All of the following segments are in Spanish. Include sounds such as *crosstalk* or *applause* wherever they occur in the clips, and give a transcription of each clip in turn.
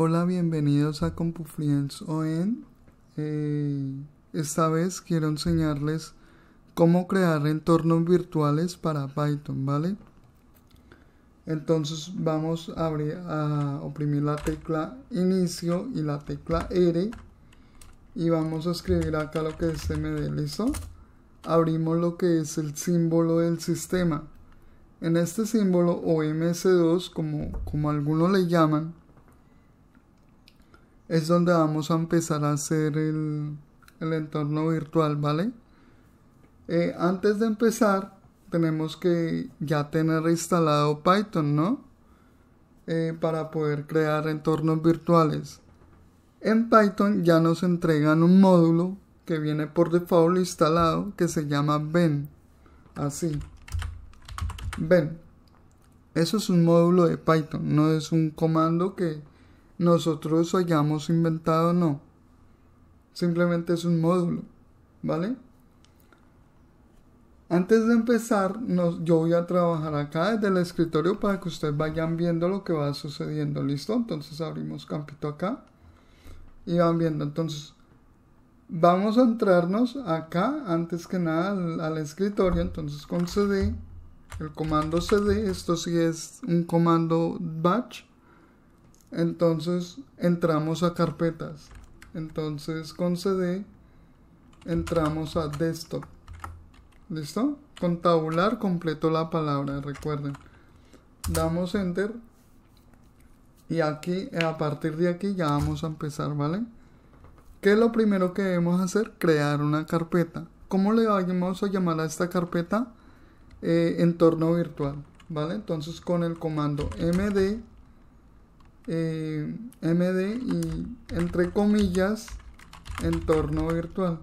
Hola, bienvenidos a CompuFluence ON. Eh, esta vez quiero enseñarles cómo crear entornos virtuales para Python, ¿vale? Entonces vamos a, abrir, a oprimir la tecla inicio y la tecla R y vamos a escribir acá lo que es MD, Abrimos lo que es el símbolo del sistema. En este símbolo oms 2 como, como algunos le llaman, es donde vamos a empezar a hacer el, entorno virtual, ¿vale? Eh, antes de empezar, tenemos que ya tener instalado Python, ¿no? Eh, para poder crear entornos virtuales. En Python ya nos entregan un módulo que viene por default instalado que se llama Ben. Así. Ben. Eso es un módulo de Python, no es un comando que nosotros hayamos inventado no. Simplemente es un módulo, ¿vale? Antes de empezar, yo voy a trabajar acá desde el escritorio para que ustedes vayan viendo lo que va sucediendo, ¿listo? Entonces abrimos campito acá y van viendo. Entonces, vamos a entrarnos acá, antes que nada, al, al escritorio. Entonces con cd, el comando cd, esto sí es un comando batch. Entonces entramos a carpetas. Entonces con CD entramos a desktop. ¿Listo? Con tabular completo la palabra, recuerden. Damos enter. Y aquí, eh, a partir de aquí ya vamos a empezar, ¿vale? ¿Qué es lo primero que debemos hacer? Crear una carpeta. ¿Cómo le vamos a llamar a esta carpeta? Eh, entorno virtual, ¿vale? Entonces con el comando md eh, MD y entre comillas entorno virtual.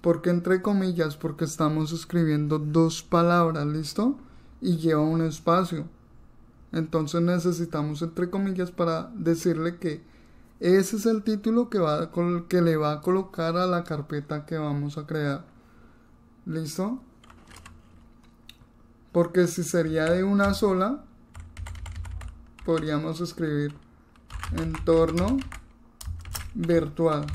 Porque entre comillas, porque estamos escribiendo dos palabras, ¿listo? Y lleva un espacio. Entonces necesitamos entre comillas para decirle que ese es el título que, va que le va a colocar a la carpeta que vamos a crear. ¿Listo? Porque si sería de una sola, podríamos escribir entorno virtual.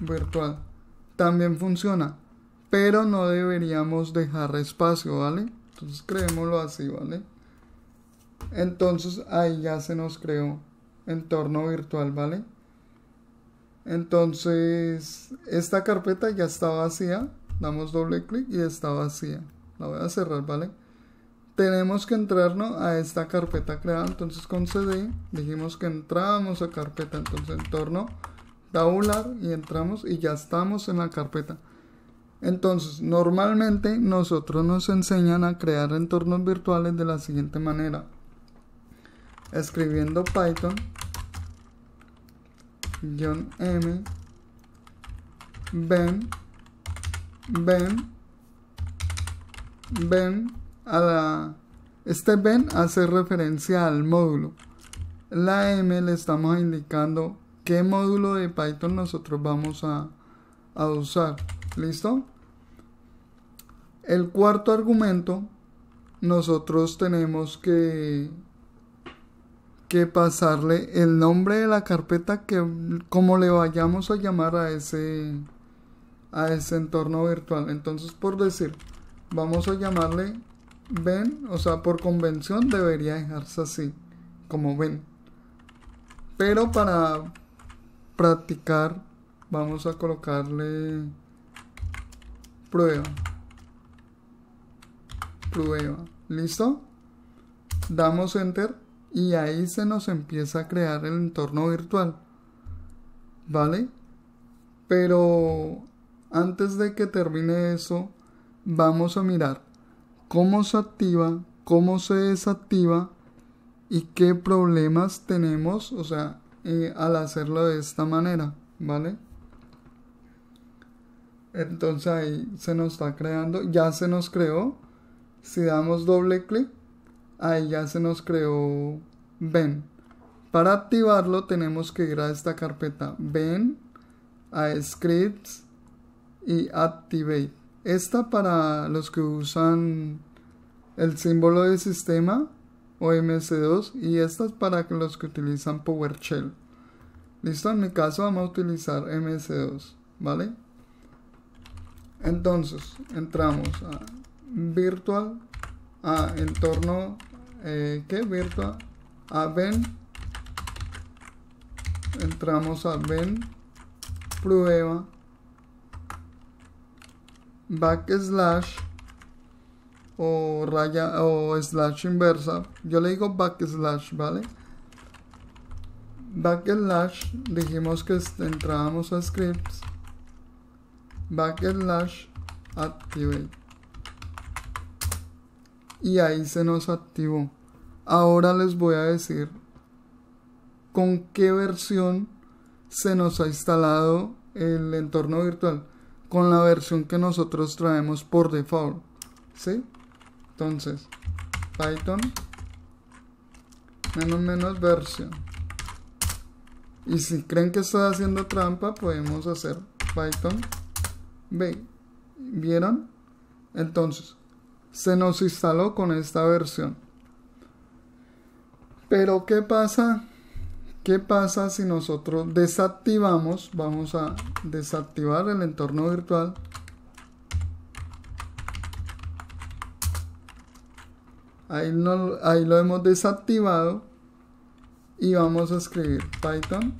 Virtual. También funciona. Pero no deberíamos dejar espacio, ¿vale? Entonces creémoslo así, ¿vale? Entonces ahí ya se nos creó entorno virtual, ¿vale? Entonces esta carpeta ya está vacía. Damos doble clic y está vacía. La voy a cerrar, ¿vale? tenemos que entrarnos a esta carpeta creada. Entonces con cd dijimos que entrábamos a carpeta. Entonces entorno tabular y entramos y ya estamos en la carpeta. Entonces, normalmente nosotros nos enseñan a crear entornos virtuales de la siguiente manera. Escribiendo Python m ven ven ven a la... Este ven hace referencia al módulo. La M le estamos indicando qué módulo de Python nosotros vamos a, a usar. ¿Listo? El cuarto argumento, nosotros tenemos que, que pasarle el nombre de la carpeta que como le vayamos a llamar a ese, a ese entorno virtual. Entonces, por decir, vamos a llamarle ven, o sea, por convención debería dejarse así, como ven. Pero para practicar, vamos a colocarle prueba. Prueba. ¿Listo? Damos enter y ahí se nos empieza a crear el entorno virtual. ¿Vale? Pero antes de que termine eso, vamos a mirar cómo se activa, cómo se desactiva y qué problemas tenemos, o sea, eh, al hacerlo de esta manera, ¿vale? Entonces ahí se nos está creando, ya se nos creó. Si damos doble clic, ahí ya se nos creó Ben Para activarlo tenemos que ir a esta carpeta Ben a scripts y activate. Esta para los que usan el símbolo de sistema o MS2 y estas para los que utilizan PowerShell. Listo, en mi caso vamos a utilizar MS2, ¿vale? Entonces, entramos a virtual, a entorno, eh, ¿qué? Virtual, a ven, entramos a ven, prueba, backslash o raya o slash inversa yo le digo backslash vale backslash dijimos que entrábamos a scripts backslash activate y ahí se nos activó ahora les voy a decir con qué versión se nos ha instalado el entorno virtual con la versión que nosotros traemos por default. ¿Sí? Entonces, Python menos menos versión. Y si creen que está haciendo trampa, podemos hacer Python B. ¿Vieron? Entonces, se nos instaló con esta versión. Pero ¿qué pasa ¿Qué pasa si nosotros desactivamos? Vamos a desactivar el entorno virtual. Ahí, lo hemos desactivado. Y vamos a escribir Python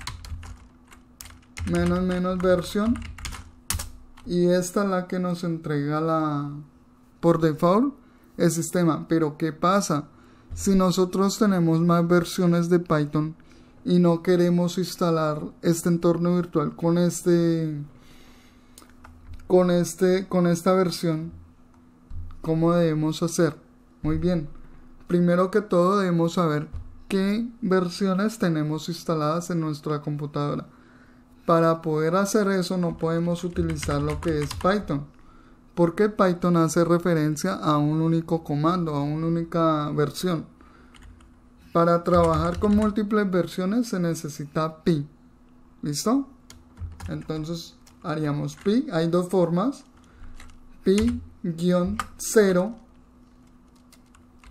menos menos versión. Y esta es la que nos entrega la por default el sistema. Pero ¿qué pasa? Si nosotros tenemos más versiones de Python, y no queremos instalar este entorno virtual con este con este con esta versión cómo debemos hacer muy bien primero que todo debemos saber qué versiones tenemos instaladas en nuestra computadora para poder hacer eso no podemos utilizar lo que es Python porque Python hace referencia a un único comando a una única versión para trabajar con múltiples versiones se necesita pi. ¿Listo? Entonces haríamos pi. Hay dos formas. Pi-0.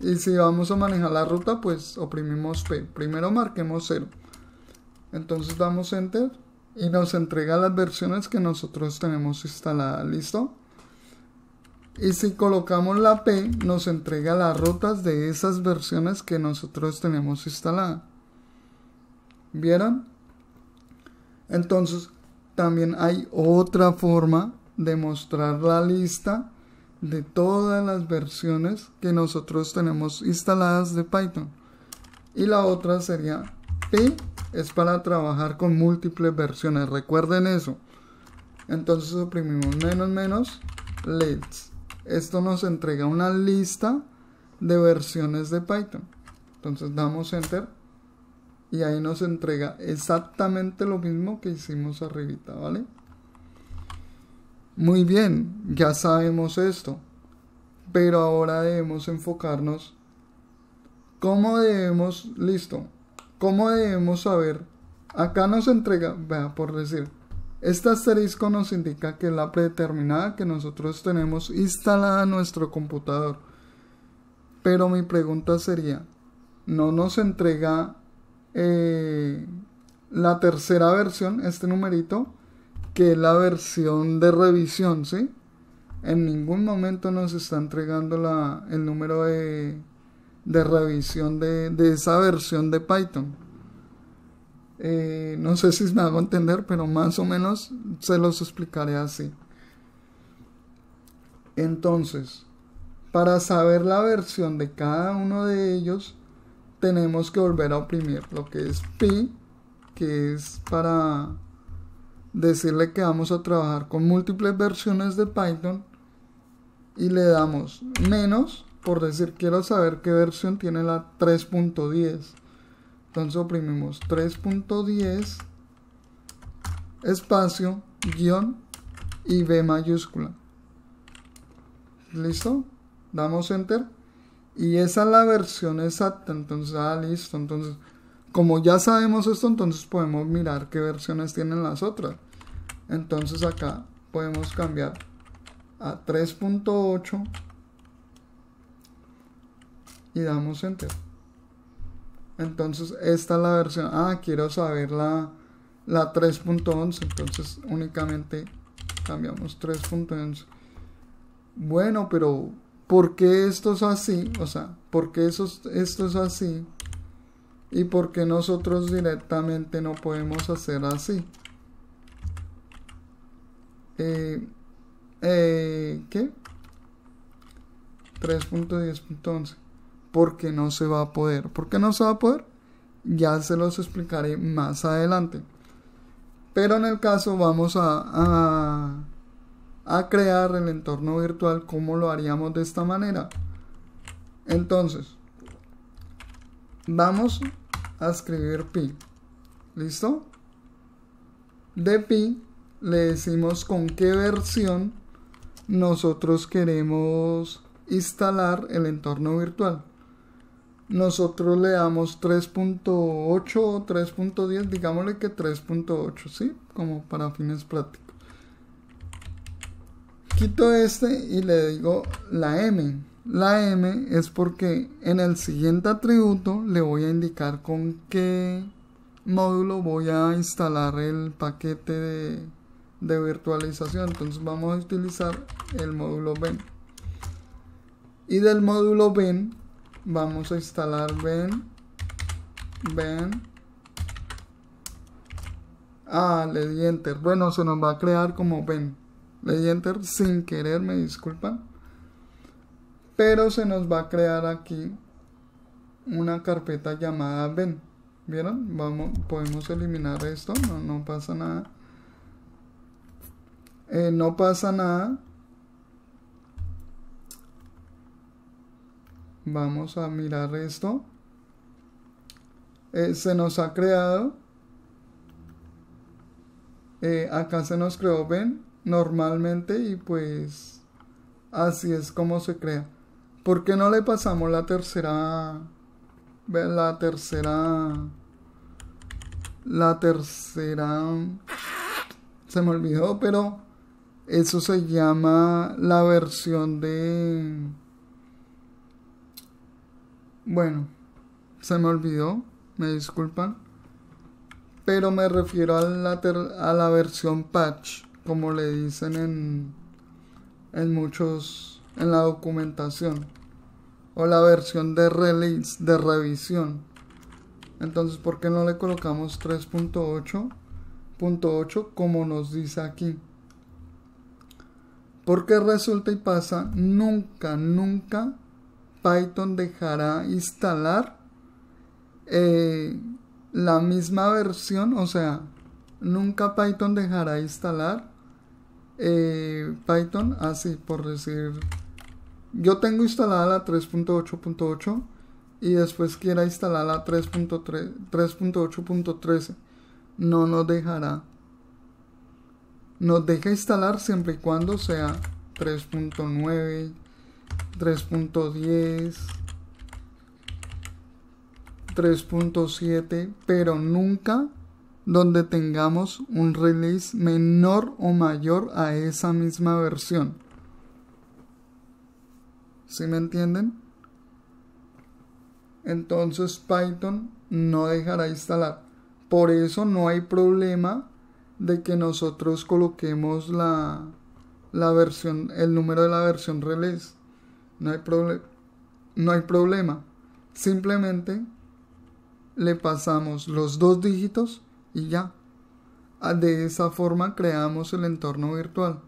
Y si vamos a manejar la ruta, pues oprimimos P. Primero marquemos 0. Entonces damos Enter y nos entrega las versiones que nosotros tenemos instaladas. ¿Listo? Y si colocamos la P, nos entrega las rutas de esas versiones que nosotros tenemos instaladas. ¿Vieron? Entonces, también hay otra forma de mostrar la lista de todas las versiones que nosotros tenemos instaladas de Python. Y la otra sería P es para trabajar con múltiples versiones, recuerden eso. Entonces oprimimos menos menos, let's. Esto nos entrega una lista de versiones de Python. Entonces damos Enter y ahí nos entrega exactamente lo mismo que hicimos arriba ¿vale? Muy bien, ya sabemos esto, pero ahora debemos enfocarnos cómo debemos, listo, cómo debemos saber, acá nos entrega, vea, por decir, este asterisco nos indica que la predeterminada que nosotros tenemos instalada en nuestro computador. Pero mi pregunta sería, ¿no nos entrega eh, la tercera versión, este numerito, que es la versión de revisión, ¿sí? En ningún momento nos está entregando el número de, revisión de esa versión de Python. Eh, no sé si me hago entender, pero más o menos se los explicaré así. Entonces, para saber la versión de cada uno de ellos, tenemos que volver a oprimir lo que es pi, que es para decirle que vamos a trabajar con múltiples versiones de Python y le damos menos por decir quiero saber qué versión tiene la 3.10 entonces oprimimos 3.10 espacio guión y B mayúscula. ¿Listo? Damos enter. Y esa es la versión exacta. Entonces, ah, listo. Entonces, como ya sabemos esto, entonces podemos mirar qué versiones tienen las otras. Entonces acá podemos cambiar a 3.8 y damos enter. Entonces, esta es la versión. Ah, quiero saber la, 3.11. Entonces, únicamente cambiamos 3.11. Bueno, pero ¿por qué esto es así? O sea, ¿por qué esto es así? ¿Y por qué nosotros directamente no podemos hacer así? Eh, eh, ¿Qué? 3.10.11 porque no se va a poder. ¿Por qué no se va a poder? Ya se los explicaré más adelante. Pero en el caso vamos a, a, crear el entorno virtual como lo haríamos de esta manera. Entonces, vamos a escribir pi. ¿Listo? De pi le decimos con qué versión nosotros queremos instalar el entorno virtual nosotros le damos 3.8 o 3.10, digámosle que 3.8, ¿sí? Como para fines prácticos. Quito este y le digo la M. La M es porque en el siguiente atributo le voy a indicar con qué módulo voy a instalar el paquete de, virtualización. Entonces vamos a utilizar el módulo BEN. Y del módulo BEN vamos a instalar ven ven ah le di enter bueno se nos va a crear como ven le di enter sin querer me disculpan pero se nos va a crear aquí una carpeta llamada ven vieron vamos podemos eliminar esto no, no pasa nada eh, no pasa nada Vamos a mirar esto. Eh, se nos ha creado. Eh, acá se nos creó ven normalmente y pues así es como se crea. ¿Por qué no le pasamos la tercera... La tercera... La tercera... Se me olvidó, pero eso se llama la versión de... Bueno, se me olvidó, me disculpan. Pero me refiero a la, a la versión patch, como le dicen en, en muchos, en la documentación. O la versión de release, de revisión. Entonces, ¿por qué no le colocamos 3.8.8 como nos dice aquí? Porque resulta y pasa, nunca, nunca Python dejará instalar eh, la misma versión, o sea, nunca Python dejará instalar eh, Python así, por decir, yo tengo instalada la 3.8.8 y después quiera instalar la 3.8.13, no nos dejará. Nos deja instalar siempre y cuando sea 3.9, 3.10, 3.7, pero nunca donde tengamos un release menor o mayor a esa misma versión. si me entienden? Entonces Python no dejará instalar. Por eso no hay problema de que nosotros coloquemos la, la versión, el número de la versión release. No hay, no hay problema. Simplemente le pasamos los dos dígitos y ya. Ah, de esa forma creamos el entorno virtual.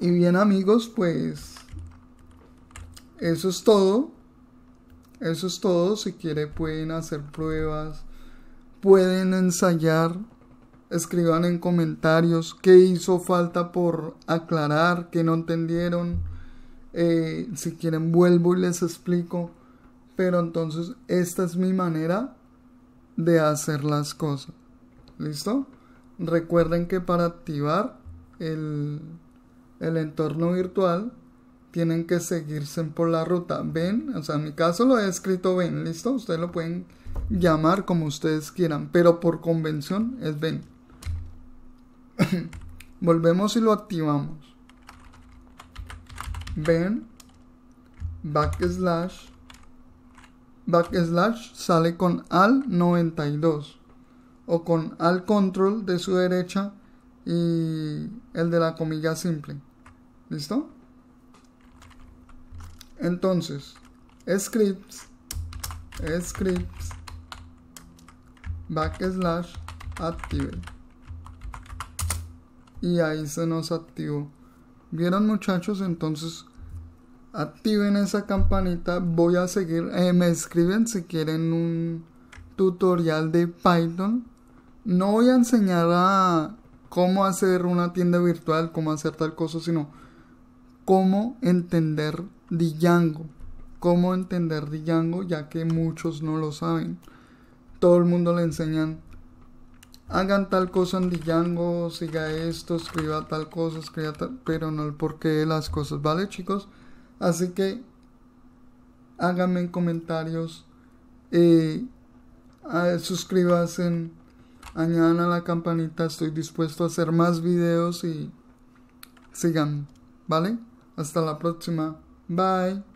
Y bien amigos, pues eso es todo. Eso es todo. Si quieren pueden hacer pruebas. Pueden ensayar escriban en comentarios qué hizo falta por aclarar, qué no entendieron. Eh, si quieren vuelvo y les explico. Pero entonces esta es mi manera de hacer las cosas. ¿Listo? Recuerden que para activar el, el entorno virtual tienen que seguirse por la ruta. Ven, o sea, en mi caso lo he escrito ven, ¿listo? Ustedes lo pueden llamar como ustedes quieran, pero por convención es ven. *laughs* Volvemos y lo activamos. Ven. Backslash. Backslash sale con al 92. O con al control de su derecha y el de la comilla simple. ¿Listo? Entonces, scripts, scripts, backslash, active y ahí se nos activó. ¿Vieron muchachos? Entonces activen esa campanita. Voy a seguir. Eh, me escriben si quieren un tutorial de Python. No voy a enseñar a cómo hacer una tienda virtual, cómo hacer tal cosa, sino cómo entender Django. Cómo entender Django, ya que muchos no lo saben. Todo el mundo le enseñan hagan tal cosa en Django, siga esto, escriba tal cosa, escriba tal, pero no el porqué de las cosas, ¿vale chicos? Así que háganme en comentarios, eh, suscríbanse, añadan a la campanita, estoy dispuesto a hacer más videos y sigan, ¿vale? Hasta la próxima, bye.